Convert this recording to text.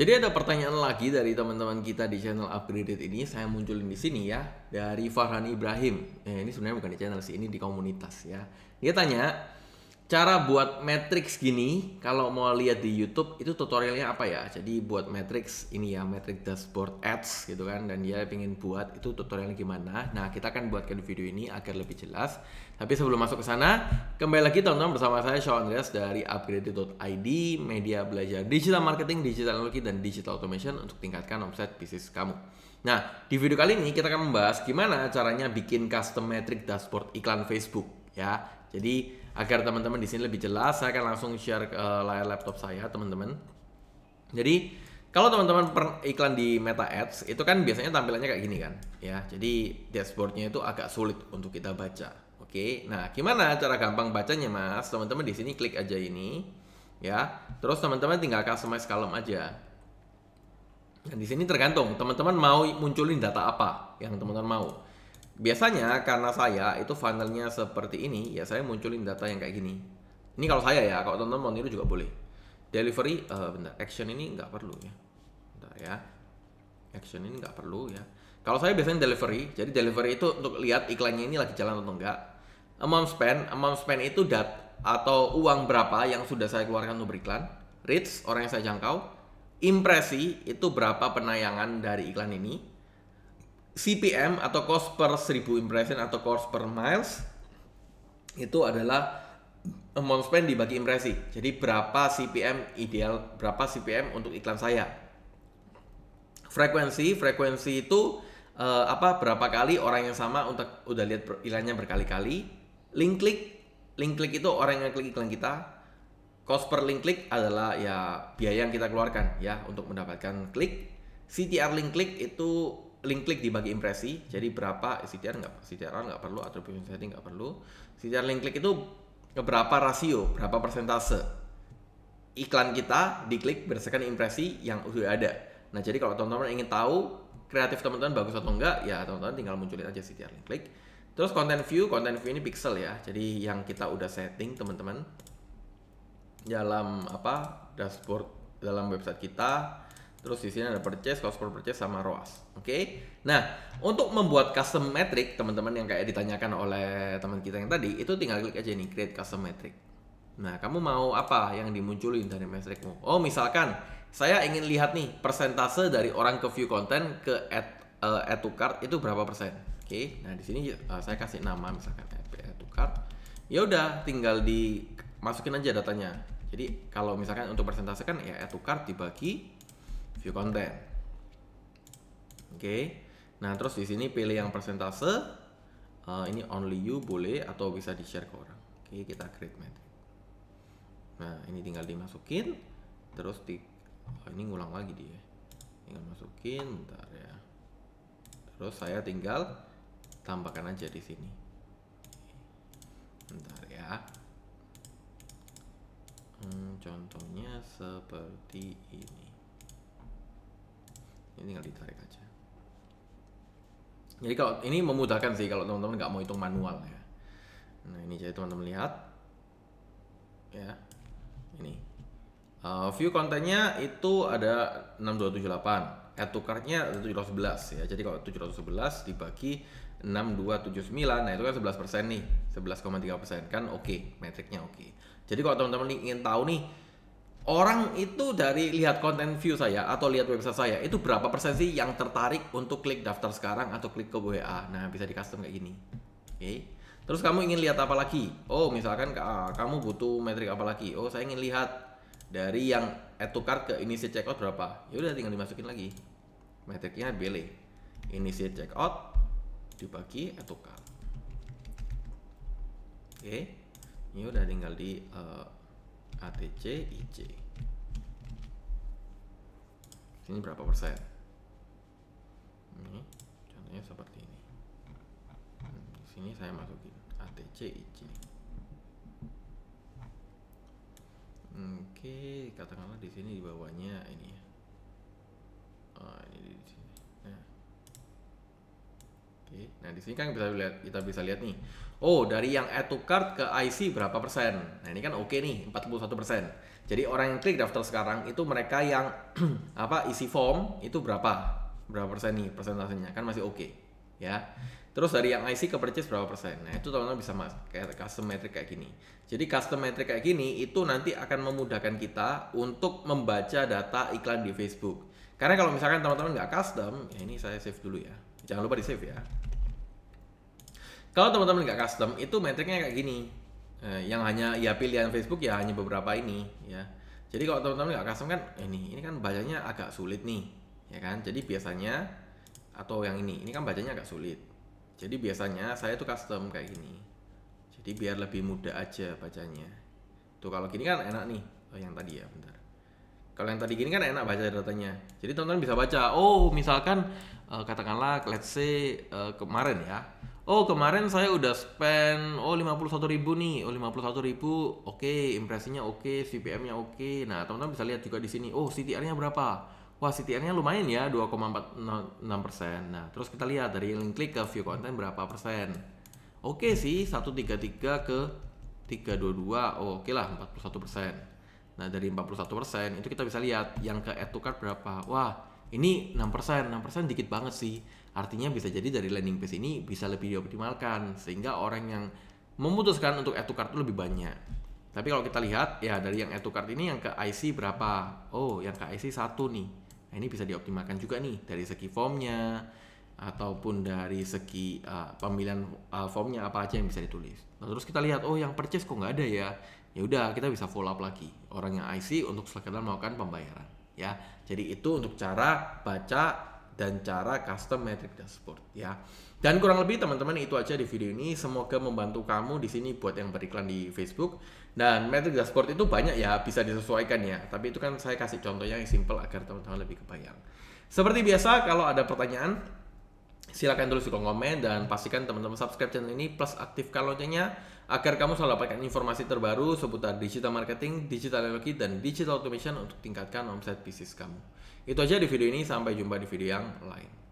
Jadi ada pertanyaan lagi dari teman-teman kita di channel Upgraded ini, saya munculin di sini ya, dari Farhan Ibrahim. Eh, ini sebenarnya bukan di channel sih, ini di komunitas ya. Dia tanya, cara buat matrix gini kalau mau lihat di YouTube itu tutorialnya apa ya jadi buat matrix ini ya matrix dashboard ads gitu kan dan dia pengen buat itu tutorialnya gimana nah kita akan buatkan video ini agar lebih jelas tapi sebelum masuk ke sana kembali lagi teman-teman bersama saya Sean Andreas dari upgrade.id media belajar digital marketing digital analogi dan digital automation untuk tingkatkan omset bisnis kamu Nah, di video kali ini kita akan membahas gimana caranya bikin custom matrix dashboard iklan Facebook ya. Jadi agar teman-teman di sini lebih jelas saya akan langsung share ke eh, layar laptop saya teman-teman jadi kalau teman-teman iklan di Meta Ads itu kan biasanya tampilannya kayak gini kan ya jadi dashboardnya itu agak sulit untuk kita baca oke nah gimana cara gampang bacanya mas teman-teman di sini klik aja ini ya terus teman-teman tinggal customize column aja dan di sini tergantung teman-teman mau munculin data apa yang teman-teman mau Biasanya karena saya itu funnelnya seperti ini, ya saya munculin data yang kayak gini. Ini kalau saya ya, kalau teman-teman mau niru juga boleh. Delivery, uh, bentar, action ini nggak perlu ya. Bentar ya, action ini nggak perlu ya. Kalau saya biasanya delivery, jadi delivery itu untuk lihat iklannya ini lagi jalan atau enggak. Amount spend, amount spend itu dat atau uang berapa yang sudah saya keluarkan untuk beriklan. Reach, orang yang saya jangkau. Impresi, itu berapa penayangan dari iklan ini CPM atau cost per 1000 impression atau cost per miles itu adalah amount spend dibagi impresi. Jadi berapa CPM ideal, berapa CPM untuk iklan saya. Frekuensi, frekuensi itu uh, apa berapa kali orang yang sama untuk udah lihat iklannya berkali-kali. Link klik, link klik itu orang yang klik iklan kita. Cost per link klik adalah ya biaya yang kita keluarkan ya untuk mendapatkan klik. CTR link klik itu link klik dibagi impresi jadi berapa CTR nggak CTR nggak perlu attribution setting nggak perlu CTR link klik itu berapa rasio berapa persentase iklan kita diklik berdasarkan impresi yang sudah ada nah jadi kalau teman-teman ingin tahu kreatif teman-teman bagus atau enggak ya teman-teman tinggal munculin aja CTR link klik terus content view content view ini pixel ya jadi yang kita udah setting teman-teman dalam apa dashboard dalam website kita Terus di sini ada purchase, cost per purchase sama ROAS. Oke. Okay? Nah, untuk membuat custom metric, teman-teman yang kayak ditanyakan oleh teman kita yang tadi, itu tinggal klik aja nih create custom metric. Nah, kamu mau apa yang dimunculin dari metricmu? Oh, misalkan saya ingin lihat nih persentase dari orang ke view content ke add, uh, add to cart itu berapa persen. Oke. Okay? Nah, di sini uh, saya kasih nama misalkan add to cart. Ya udah, tinggal dimasukin aja datanya. Jadi, kalau misalkan untuk persentase kan ya add to cart dibagi view content. Oke. Okay. Nah, terus di sini pilih yang persentase. Uh, ini only you boleh atau bisa di-share ke orang. Oke, okay, kita create metric. Nah, ini tinggal dimasukin terus di oh, ini ngulang lagi dia. Tinggal masukin bentar ya. Terus saya tinggal tambahkan aja di sini. Bentar ya. Hmm, contohnya seperti ini ini tinggal ditarik aja jadi kalau ini memudahkan sih kalau teman-teman nggak mau hitung manual ya nah ini jadi teman-teman lihat ya ini uh, view kontennya itu ada 6278 add to cartnya 711 ya jadi kalau 711 dibagi 6279 nah itu kan 11 persen nih 11,3 persen kan oke okay, metriknya oke okay. jadi kalau teman-teman ingin tahu nih orang itu dari lihat konten view saya atau lihat website saya itu berapa persen sih yang tertarik untuk klik daftar sekarang atau klik ke WA nah bisa di custom kayak gini oke okay. terus kamu ingin lihat apa lagi oh misalkan uh, kamu butuh metrik apa lagi oh saya ingin lihat dari yang add to cart ke initiate checkout berapa ya udah tinggal dimasukin lagi metriknya beli initiate checkout dibagi add to cart oke okay. Ya ini udah tinggal di uh, ATC IC ini berapa persen ini contohnya seperti ini hmm, sini saya masukin ATC IC oke katakanlah di sini di bawahnya ini ya oh, ini di sini Nah, di sini kan bisa lihat kita bisa lihat nih. Oh, dari yang add to cart ke IC berapa persen? Nah, ini kan oke okay nih, 41 persen. Jadi orang yang klik daftar sekarang itu mereka yang apa isi form itu berapa? Berapa persen nih persentasenya? Kan masih oke. Okay, ya. Terus dari yang IC ke purchase berapa persen? Nah, itu teman-teman bisa mas kayak custom metric kayak gini. Jadi custom metric kayak gini itu nanti akan memudahkan kita untuk membaca data iklan di Facebook. Karena kalau misalkan teman-teman nggak custom, ya ini saya save dulu ya. Jangan lupa di save ya. Kalau teman-teman nggak custom, itu metriknya kayak gini. Eh, yang hanya ya pilihan Facebook ya hanya beberapa ini ya. Jadi kalau teman-teman nggak custom kan ini eh, ini kan bacanya agak sulit nih, ya kan? Jadi biasanya atau yang ini ini kan bacanya agak sulit. Jadi biasanya saya tuh custom kayak gini. Jadi biar lebih mudah aja bacanya. Tuh kalau gini kan enak nih. Oh, yang tadi ya, bentar. Kalau yang tadi gini kan enak baca datanya. Jadi teman-teman bisa baca. Oh, misalkan eh, katakanlah let's say eh, kemarin ya oh kemarin saya udah spend oh 51 ribu nih oh 51 ribu oke okay, impresinya oke okay, CPM nya oke okay. nah teman-teman bisa lihat juga di sini oh CTR nya berapa wah CTR nya lumayan ya 2,46 persen nah terus kita lihat dari link klik ke view konten berapa persen oke okay sih 133 ke 322 oh oke okay lah 41 persen nah dari 41 persen itu kita bisa lihat yang ke add to cart berapa wah ini 6% 6% dikit banget sih artinya bisa jadi dari landing page ini bisa lebih dioptimalkan sehingga orang yang memutuskan untuk add to cart itu lebih banyak tapi kalau kita lihat ya dari yang add to cart ini yang ke IC berapa oh yang ke IC satu nih nah, ini bisa dioptimalkan juga nih dari segi formnya ataupun dari segi uh, pemilihan uh, formnya apa aja yang bisa ditulis. Nah, terus kita lihat oh yang purchase kok nggak ada ya. Ya udah kita bisa follow up lagi orang yang IC untuk sekedar melakukan pembayaran ya. Jadi itu untuk cara baca dan cara custom metric dashboard ya. Dan kurang lebih teman-teman itu aja di video ini. Semoga membantu kamu di sini buat yang beriklan di Facebook. Dan metric dashboard itu banyak ya bisa disesuaikan ya. Tapi itu kan saya kasih contohnya yang simple agar teman-teman lebih kebayang. Seperti biasa kalau ada pertanyaan Silahkan tulis di kolom komen dan pastikan teman-teman subscribe channel ini plus aktifkan loncengnya agar kamu selalu dapatkan informasi terbaru seputar digital marketing, digital teknologi, dan digital automation untuk tingkatkan omset bisnis kamu. Itu aja di video ini, sampai jumpa di video yang lain.